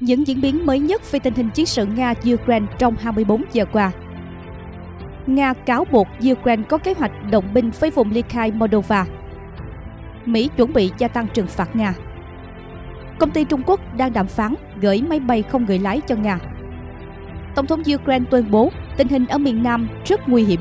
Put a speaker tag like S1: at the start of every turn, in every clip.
S1: những diễn biến mới nhất về tình hình chiến sự Nga-Ukraine trong 24 giờ qua. Nga cáo buộc Ukraine có kế hoạch động binh với vùng ly khai Moldova. Mỹ chuẩn bị gia tăng trừng phạt Nga. Công ty Trung Quốc đang đàm phán gửi máy bay không người lái cho Nga. Tổng thống Ukraine tuyên bố tình hình ở miền Nam rất nguy hiểm.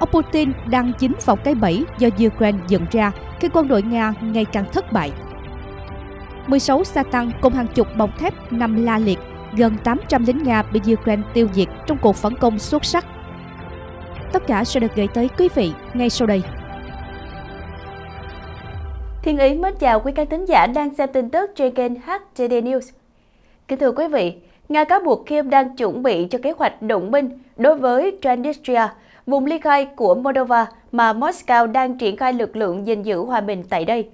S1: Ông Putin đang chính vào cái bẫy do Ukraine dựng ra khi quân đội Nga ngày càng thất bại 16 xe tăng cùng hàng chục bọc thép nằm la liệt, gần 800 lính Nga bị Ukraine tiêu diệt trong cuộc phản công xuất sắc. Tất cả sẽ được gửi tới quý vị ngay sau đây.
S2: Thiên Ý mến chào quý khán thính giả đang xem tin tức trên kênh HTD News. Kính thưa quý vị, Nga cáo buộc Kiev đang chuẩn bị cho kế hoạch động binh đối với Transnistria, vùng ly khai của Moldova mà Moscow đang triển khai lực lượng gìn giữ hòa bình tại đây.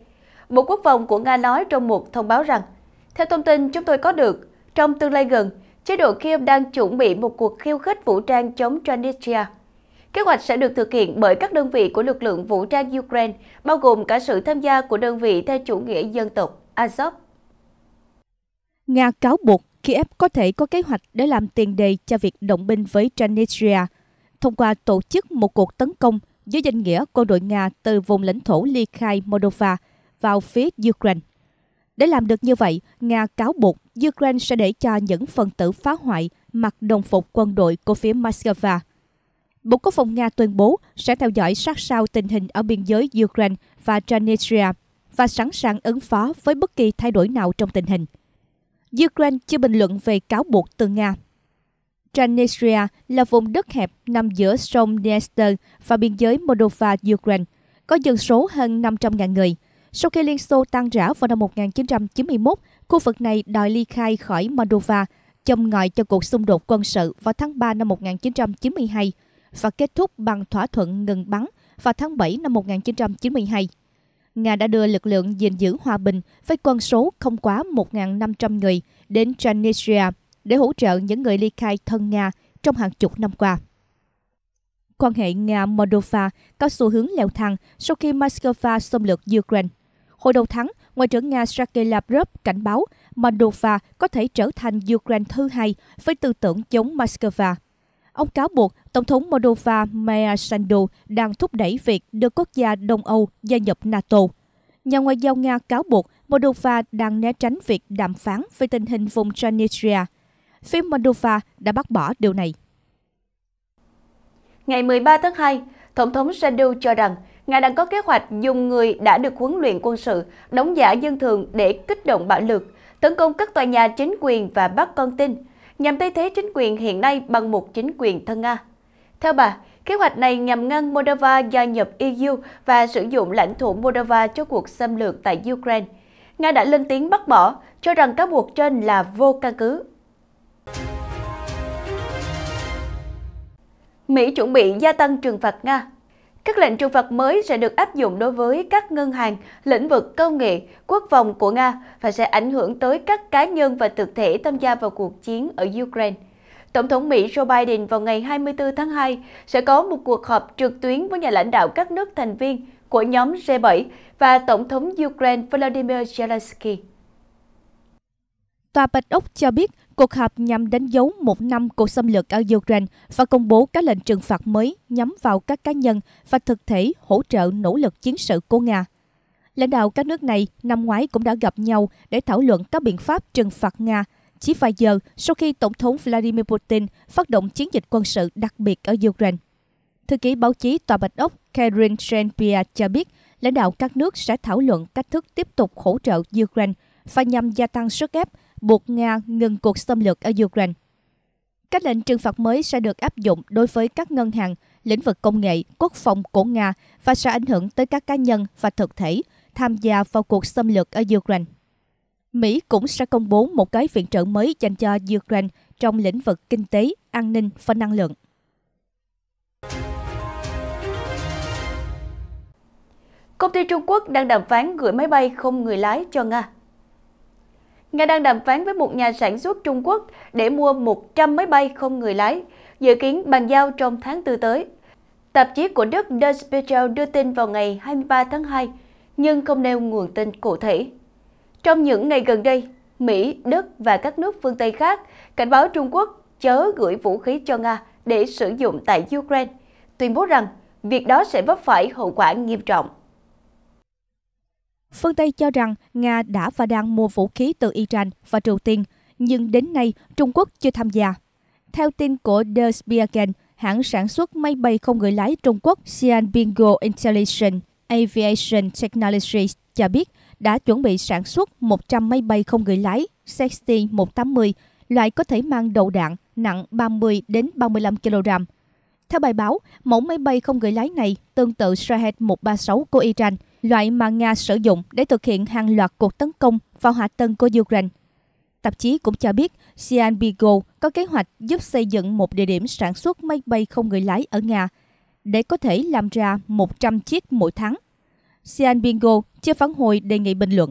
S2: Bộ Quốc phòng của Nga nói trong một thông báo rằng, theo thông tin chúng tôi có được, trong tương lai gần, chế độ Kiev đang chuẩn bị một cuộc khiêu khích vũ trang chống Transnistria. Kế hoạch sẽ được thực hiện bởi các đơn vị của lực lượng vũ trang Ukraine, bao gồm cả sự tham gia của đơn vị theo chủ nghĩa dân tộc Azov.
S1: Nga cáo buộc Kiev có thể có kế hoạch để làm tiền đề cho việc động binh với Transnistria thông qua tổ chức một cuộc tấn công dưới danh nghĩa quân đội Nga từ vùng lãnh thổ ly khai Moldova – vào phía Ukraine. Để làm được như vậy, Nga cáo buộc Ukraine sẽ để cho những phần tử phá hoại mặc đồng phục quân đội của phía Moscow. Bộ Quốc phòng Nga tuyên bố sẽ theo dõi sát sao tình hình ở biên giới Ukraine và Transnistria và sẵn sàng ứng phó với bất kỳ thay đổi nào trong tình hình. Ukraine chưa bình luận về cáo buộc từ Nga. Transnistria là vùng đất hẹp nằm giữa sông Dniester và biên giới Moldova-Ukraine, có dân số hơn 500.000 người – sau khi Liên Xô tan rã vào năm 1991, khu vực này đòi ly khai khỏi Moldova, châm ngòi cho cuộc xung đột quân sự vào tháng 3 năm 1992 và kết thúc bằng thỏa thuận ngừng bắn vào tháng 7 năm 1992. Nga đã đưa lực lượng gìn giữ hòa bình với quân số không quá 1.500 người đến Transnistria để hỗ trợ những người ly khai thân Nga trong hàng chục năm qua. Quan hệ Nga-Moldova có xu hướng leo thang sau khi Moscow xâm lược Ukraine. Hồi đầu tháng, Ngoại trưởng Nga Sergei Lavrov cảnh báo Moldova có thể trở thành Ukraine thứ hai với tư tưởng chống Moscow. Ông cáo buộc Tổng thống Moldova Maia Sandu đang thúc đẩy việc đưa quốc gia Đông Âu gia nhập NATO. Nhà ngoại giao Nga cáo buộc Moldova đang né tránh việc đàm phán về tình hình vùng Transnistria. Phía Moldova đã bác bỏ điều này.
S2: Ngày 13 tháng 2, Tổng thống Sandu cho rằng Nga đang có kế hoạch dùng người đã được huấn luyện quân sự, đóng giả dân thường để kích động bạo lực, tấn công các tòa nhà chính quyền và bắt con tin, nhằm thay thế chính quyền hiện nay bằng một chính quyền thân Nga. Theo bà, kế hoạch này nhằm ngăn Moldova gia nhập EU và sử dụng lãnh thổ Moldova cho cuộc xâm lược tại Ukraine. Nga đã lên tiếng bác bỏ, cho rằng cáo buộc trên là vô căn cứ. Mỹ chuẩn bị gia tăng trừng phạt Nga các lệnh trừng phạt mới sẽ được áp dụng đối với các ngân hàng, lĩnh vực công nghệ, quốc phòng của Nga và sẽ ảnh hưởng tới các cá nhân và thực thể tham gia vào cuộc chiến ở Ukraine. Tổng thống Mỹ Joe Biden vào ngày 24 tháng 2 sẽ có một cuộc họp trực tuyến với nhà lãnh đạo các nước thành viên của nhóm G7 và Tổng thống Ukraine Volodymyr Zelensky.
S1: Tòa Bạch Ốc cho biết cuộc họp nhằm đánh dấu một năm cuộc xâm lược ở Ukraine và công bố các lệnh trừng phạt mới nhắm vào các cá nhân và thực thể hỗ trợ nỗ lực chiến sự của Nga. Lãnh đạo các nước này năm ngoái cũng đã gặp nhau để thảo luận các biện pháp trừng phạt Nga chỉ vài giờ sau khi Tổng thống Vladimir Putin phát động chiến dịch quân sự đặc biệt ở Ukraine. Thư ký báo chí Tòa Bạch Ốc Karin Shenpia cho biết lãnh đạo các nước sẽ thảo luận cách thức tiếp tục hỗ trợ Ukraine và nhằm gia tăng sức ép buộc Nga ngừng cuộc xâm lược ở Ukraine. Các lệnh trừng phạt mới sẽ được áp dụng đối với các ngân hàng, lĩnh vực công nghệ, quốc phòng của Nga và sẽ ảnh hưởng tới các cá nhân và thực thể tham gia vào cuộc xâm lược ở Ukraine. Mỹ cũng sẽ công bố một gói viện trợ mới dành cho Ukraine trong lĩnh vực kinh tế, an ninh và năng lượng.
S2: Công ty Trung Quốc đang đàm phán gửi máy bay không người lái cho Nga Nga đang đàm phán với một nhà sản xuất Trung Quốc để mua 100 máy bay không người lái, dự kiến bàn giao trong tháng 4 tới. Tạp chí của Đức Der Spiegel đưa tin vào ngày 23 tháng 2, nhưng không nêu nguồn tin cụ thể. Trong những ngày gần đây, Mỹ, Đức và các nước phương Tây khác cảnh báo Trung Quốc chớ gửi vũ khí cho Nga để sử dụng tại Ukraine, tuyên bố rằng việc đó sẽ vấp phải hậu quả nghiêm trọng.
S1: Phương Tây cho rằng Nga đã và đang mua vũ khí từ Iran và Triều Tiên, nhưng đến nay Trung Quốc chưa tham gia. Theo tin của Der Spiegel, hãng sản xuất máy bay không người lái Trung Quốc Xi'an Xianbingo Intelligent Aviation Technologies cho biết đã chuẩn bị sản xuất 100 máy bay không người lái CXT-180, loại có thể mang đầu đạn nặng 30 đến 35 kg. Theo bài báo, mẫu máy bay không người lái này tương tự Shahed 136 của Iran – loại mà Nga sử dụng để thực hiện hàng loạt cuộc tấn công vào hạ tầng của Ukraine. Tạp chí cũng cho biết Cianbigo có kế hoạch giúp xây dựng một địa điểm sản xuất máy bay không người lái ở Nga để có thể làm ra 100 chiếc mỗi tháng. Cianbigo chưa phản hồi đề nghị bình luận.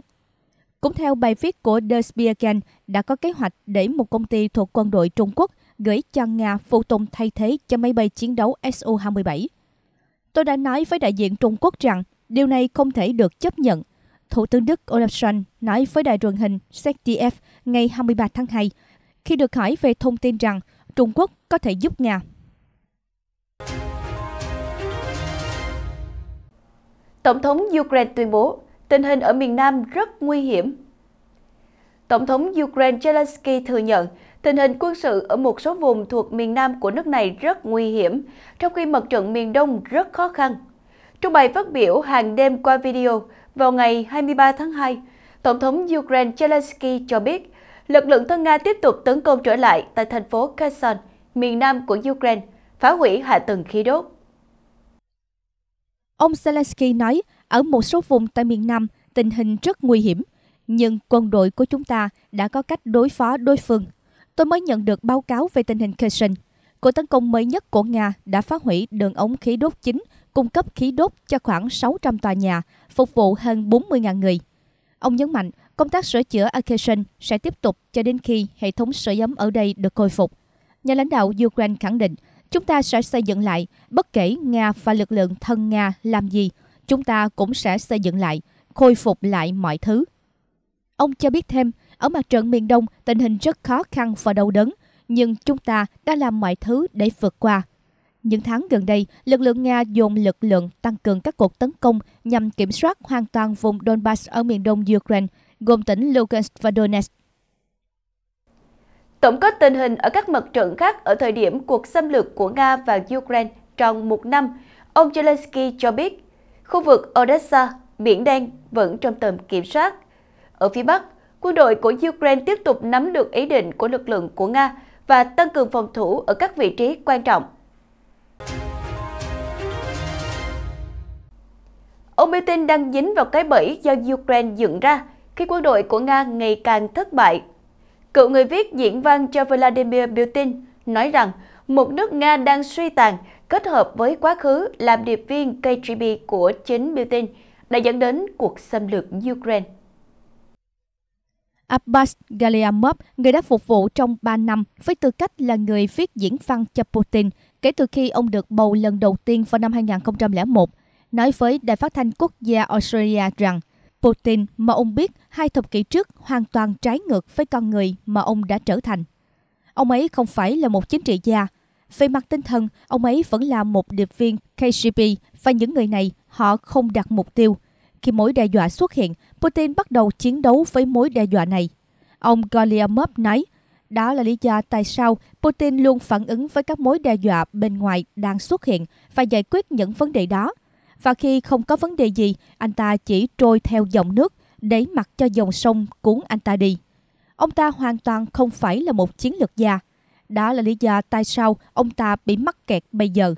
S1: Cũng theo bài viết của Der Spiegel, đã có kế hoạch để một công ty thuộc quân đội Trung Quốc gửi cho Nga phụ tùng thay thế cho máy bay chiến đấu Su-27. Tôi đã nói với đại diện Trung Quốc rằng Điều này không thể được chấp nhận. Thủ tướng Đức Olaf Scholz nói với đài truyền hình ZDF ngày 23 tháng 2 khi được hỏi về thông tin rằng Trung Quốc có thể giúp Nga.
S2: Tổng thống Ukraine tuyên bố tình hình ở miền Nam rất nguy hiểm. Tổng thống Ukraine Zelensky thừa nhận tình hình quân sự ở một số vùng thuộc miền Nam của nước này rất nguy hiểm, trong khi mặt trận miền Đông rất khó khăn. Trong bài phát biểu hàng đêm qua video vào ngày 23 tháng 2, Tổng thống Ukraine Zelensky cho biết lực lượng thân Nga tiếp tục tấn công trở lại tại thành phố Kherson, miền nam của Ukraine, phá hủy hạ tầng khí đốt. Ông Zelensky nói,
S1: ở một số vùng tại miền Nam, tình hình rất nguy hiểm, nhưng quân đội của chúng ta đã có cách đối phó đối phương. Tôi mới nhận được báo cáo về tình hình Kherson. Cuộc tấn công mới nhất của Nga đã phá hủy đường ống khí đốt chính cung cấp khí đốt cho khoảng 600 tòa nhà, phục vụ hơn 40.000 người. Ông nhấn mạnh, công tác sửa chữa Akheshen sẽ tiếp tục cho đến khi hệ thống sưởi ấm ở đây được khôi phục. Nhà lãnh đạo Ukraine khẳng định, chúng ta sẽ xây dựng lại, bất kể Nga và lực lượng thân Nga làm gì, chúng ta cũng sẽ xây dựng lại, khôi phục lại mọi thứ. Ông cho biết thêm, ở mặt trận miền Đông, tình hình rất khó khăn và đau đớn, nhưng chúng ta đã làm mọi thứ để vượt qua. Những tháng gần đây, lực lượng Nga dồn lực lượng tăng cường các cuộc tấn công nhằm kiểm soát hoàn toàn vùng Donbass ở miền đông Ukraine, gồm tỉnh Lugansk và Donetsk.
S2: Tổng kết tình hình ở các mặt trận khác ở thời điểm cuộc xâm lược của Nga và Ukraine trong một năm, ông Zelensky cho biết khu vực Odessa, Biển Đen vẫn trong tầm kiểm soát. Ở phía Bắc, quân đội của Ukraine tiếp tục nắm được ý định của lực lượng của Nga và tăng cường phòng thủ ở các vị trí quan trọng Ông Putin đang dính vào cái bẫy do Ukraine dựng ra khi quân đội của Nga ngày càng thất bại. Cựu người viết diễn văn cho Vladimir Putin nói rằng một nước Nga đang suy tàn kết hợp với quá khứ làm điệp viên KGB của chính Putin đã dẫn đến cuộc xâm lược Ukraine. Abbas
S1: Galiamov, người đã phục vụ trong 3 năm với tư cách là người viết diễn văn cho Putin kể từ khi ông được bầu lần đầu tiên vào năm 2001, nói với đài phát thanh quốc gia Australia rằng Putin mà ông biết hai thập kỷ trước hoàn toàn trái ngược với con người mà ông đã trở thành. Ông ấy không phải là một chính trị gia. Về mặt tinh thần, ông ấy vẫn là một điệp viên KGB và những người này họ không đặt mục tiêu. Khi mối đe dọa xuất hiện, Putin bắt đầu chiến đấu với mối đe dọa này. Ông Golyamov nói, đó là lý do tại sao Putin luôn phản ứng với các mối đe dọa bên ngoài đang xuất hiện và giải quyết những vấn đề đó và khi không có vấn đề gì, anh ta chỉ trôi theo dòng nước để mặc cho dòng sông cuốn anh ta đi. Ông ta hoàn toàn không phải là một chiến lược gia. Đó là lý do tại sao ông ta bị mắc kẹt bây giờ.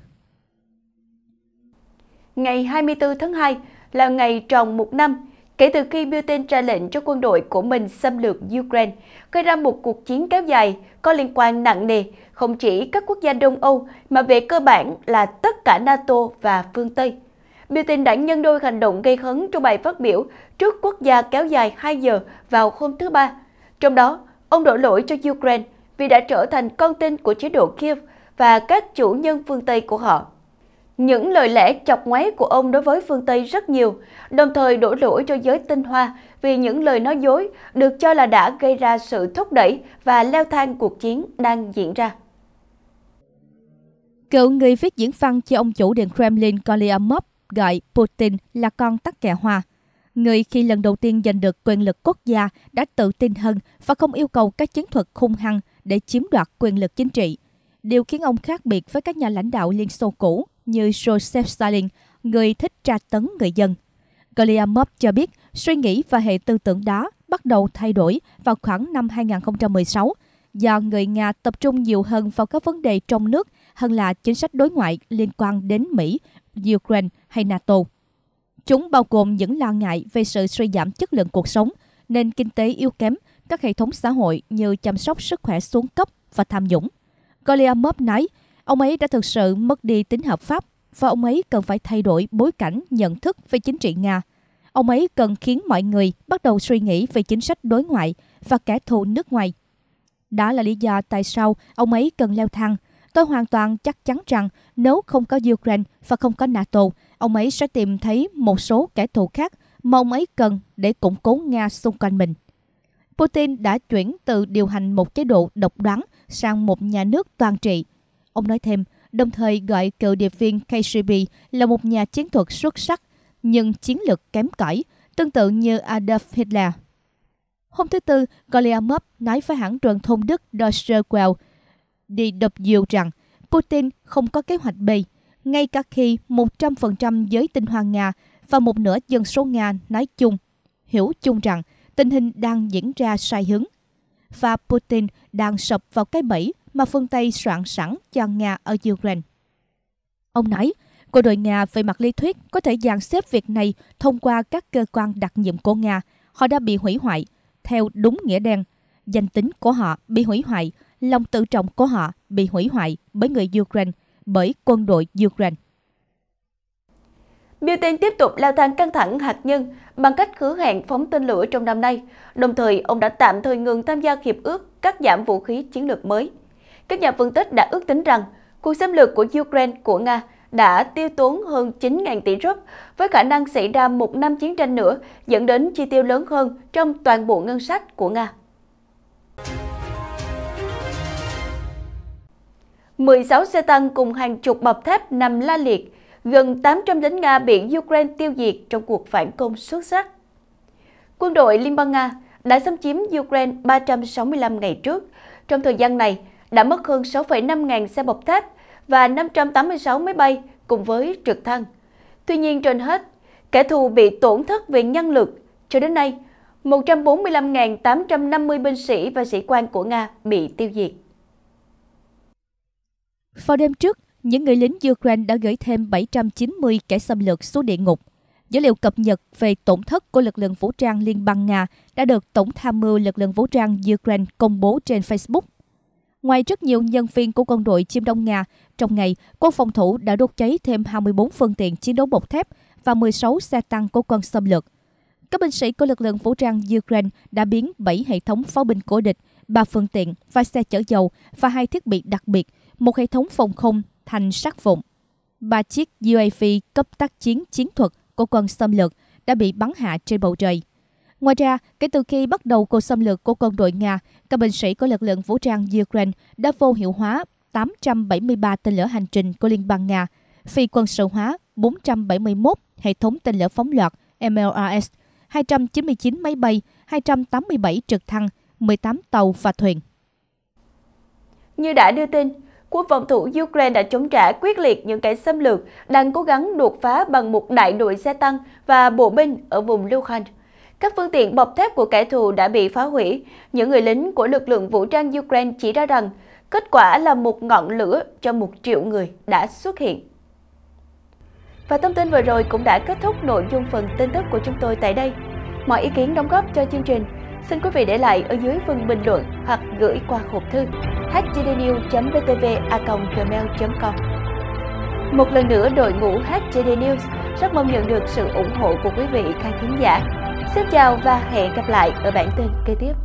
S2: Ngày 24 tháng 2 là ngày tròn một năm kể từ khi Putin ra lệnh cho quân đội của mình xâm lược Ukraine, gây ra một cuộc chiến kéo dài có liên quan nặng nề không chỉ các quốc gia Đông Âu mà về cơ bản là tất cả NATO và phương Tây. Biểu tình đảng nhân đôi hành động gây hấn trong bài phát biểu trước quốc gia kéo dài 2 giờ vào hôm thứ Ba. Trong đó, ông đổ lỗi cho Ukraine vì đã trở thành con tin của chế độ Kiev và các chủ nhân phương Tây của họ. Những lời lẽ chọc ngoáy của ông đối với phương Tây rất nhiều, đồng thời đổ lỗi cho giới tinh hoa vì những lời nói dối được cho là đã gây ra sự thúc đẩy và leo thang cuộc chiến đang diễn ra.
S1: Cựu người viết diễn văn cho ông chủ điện Kremlin Kolyamov gọi Putin là con tắc kè hoa. Người khi lần đầu tiên giành được quyền lực quốc gia đã tự tin hơn và không yêu cầu các chiến thuật hung hăng để chiếm đoạt quyền lực chính trị. Điều khiến ông khác biệt với các nhà lãnh đạo Liên Xô cũ như Joseph Stalin, người thích tra tấn người dân. Goliamov cho biết suy nghĩ và hệ tư tưởng đó bắt đầu thay đổi vào khoảng năm 2016 do người Nga tập trung nhiều hơn vào các vấn đề trong nước hơn là chính sách đối ngoại liên quan đến Mỹ, Ukraine hay NATO. Chúng bao gồm những lo ngại về sự suy giảm chất lượng cuộc sống, nền kinh tế yếu kém, các hệ thống xã hội như chăm sóc sức khỏe xuống cấp và tham nhũng. Goliamov nói, ông ấy đã thực sự mất đi tính hợp pháp và ông ấy cần phải thay đổi bối cảnh nhận thức về chính trị Nga. Ông ấy cần khiến mọi người bắt đầu suy nghĩ về chính sách đối ngoại và kẻ thù nước ngoài. Đó là lý do tại sao ông ấy cần leo thang Tôi hoàn toàn chắc chắn rằng nếu không có Ukraine và không có NATO, ông ấy sẽ tìm thấy một số kẻ thù khác mà ông ấy cần để củng cố Nga xung quanh mình. Putin đã chuyển từ điều hành một chế độ độc đoán sang một nhà nước toàn trị. Ông nói thêm, đồng thời gọi cựu điệp viên KGB là một nhà chiến thuật xuất sắc nhưng chiến lược kém cỏi, tương tự như Adolf Hitler. Hôm thứ Tư, Goliamov nói với hãng truyền thông Đức Deutsche Welle đi đập dìu rằng Putin không có kế hoạch B, ngay cả khi 100% giới tinh hoa Nga và một nửa dân số Nga nói chung hiểu chung rằng tình hình đang diễn ra sai hướng và Putin đang sập vào cái bẫy mà phương Tây soạn sẵn cho Nga ở Ukraine. Ông nói, quân đội Nga về mặt lý thuyết có thể dàn xếp việc này thông qua các cơ quan đặc nhiệm của Nga. Họ đã bị hủy hoại, theo đúng nghĩa đen. Danh tính của họ bị hủy hoại lòng tự trọng của họ bị hủy hoại bởi người Ukraine, bởi quân đội Ukraine.
S2: Biểu tình tiếp tục leo thang căng thẳng hạt nhân bằng cách khứa hẹn phóng tên lửa trong năm nay, đồng thời ông đã tạm thời ngừng tham gia hiệp ước cắt giảm vũ khí chiến lược mới. Các nhà phân tích đã ước tính rằng cuộc xâm lược của Ukraine của Nga đã tiêu tốn hơn 9.000 tỷ rúp, với khả năng xảy ra một năm chiến tranh nữa dẫn đến chi tiêu lớn hơn trong toàn bộ ngân sách của Nga. 16 xe tăng cùng hàng chục bọc thép nằm la liệt, gần 800 lính Nga bị Ukraine tiêu diệt trong cuộc phản công xuất sắc. Quân đội Liên bang Nga đã xâm chiếm Ukraine 365 ngày trước. Trong thời gian này, đã mất hơn 6,5 ngàn xe bọc thép và 586 máy bay cùng với trực thăng. Tuy nhiên trên hết, kẻ thù bị tổn thất về nhân lực. Cho đến nay, 145.850 binh sĩ và sĩ quan của Nga bị tiêu diệt. Vào đêm trước,
S1: những người lính Ukraine đã gửi thêm 790 kẻ xâm lược xuống địa ngục. Dữ liệu cập nhật về tổn thất của lực lượng vũ trang Liên bang Nga đã được Tổng tham mưu lực lượng vũ trang Ukraine công bố trên Facebook. Ngoài rất nhiều nhân viên của quân đội chiêm đông Nga, trong ngày, quân phòng thủ đã đốt cháy thêm 24 phương tiện chiến đấu bọc thép và 16 xe tăng của quân xâm lược. Các binh sĩ của lực lượng vũ trang Ukraine đã biến 7 hệ thống pháo binh của địch, 3 phương tiện, và xe chở dầu và hai thiết bị đặc biệt – một hệ thống phòng không thành sát vụn. Ba chiếc UAV cấp tác chiến chiến thuật của quân xâm lược đã bị bắn hạ trên bầu trời. Ngoài ra, kể từ khi bắt đầu cuộc xâm lược của quân đội Nga, các binh sĩ của lực lượng vũ trang Ukraine đã vô hiệu hóa 873 tên lửa hành trình của Liên bang Nga, phi quân sự hóa 471 hệ thống tên lửa phóng loạt MLRS, 299 máy bay, 287 trực thăng, 18 tàu và thuyền.
S2: Như đã đưa tin, quân phòng thủ Ukraine đã chống trả quyết liệt những kẻ xâm lược đang cố gắng đột phá bằng một đại đội xe tăng và bộ binh ở vùng Luhansk. Các phương tiện bọc thép của kẻ thù đã bị phá hủy. Những người lính của lực lượng vũ trang Ukraine chỉ ra rằng kết quả là một ngọn lửa cho một triệu người đã xuất hiện. Và thông tin vừa rồi cũng đã kết thúc nội dung phần tin tức của chúng tôi tại đây. Mọi ý kiến đóng góp cho chương trình xin quý vị để lại ở dưới phần bình luận hoặc gửi qua hộp thư hdnews.btva.gmail.com Một lần nữa, đội ngũ HGD News rất mong nhận được sự ủng hộ của quý vị khán thính giả. Xin chào và hẹn gặp lại ở bản tin kế tiếp.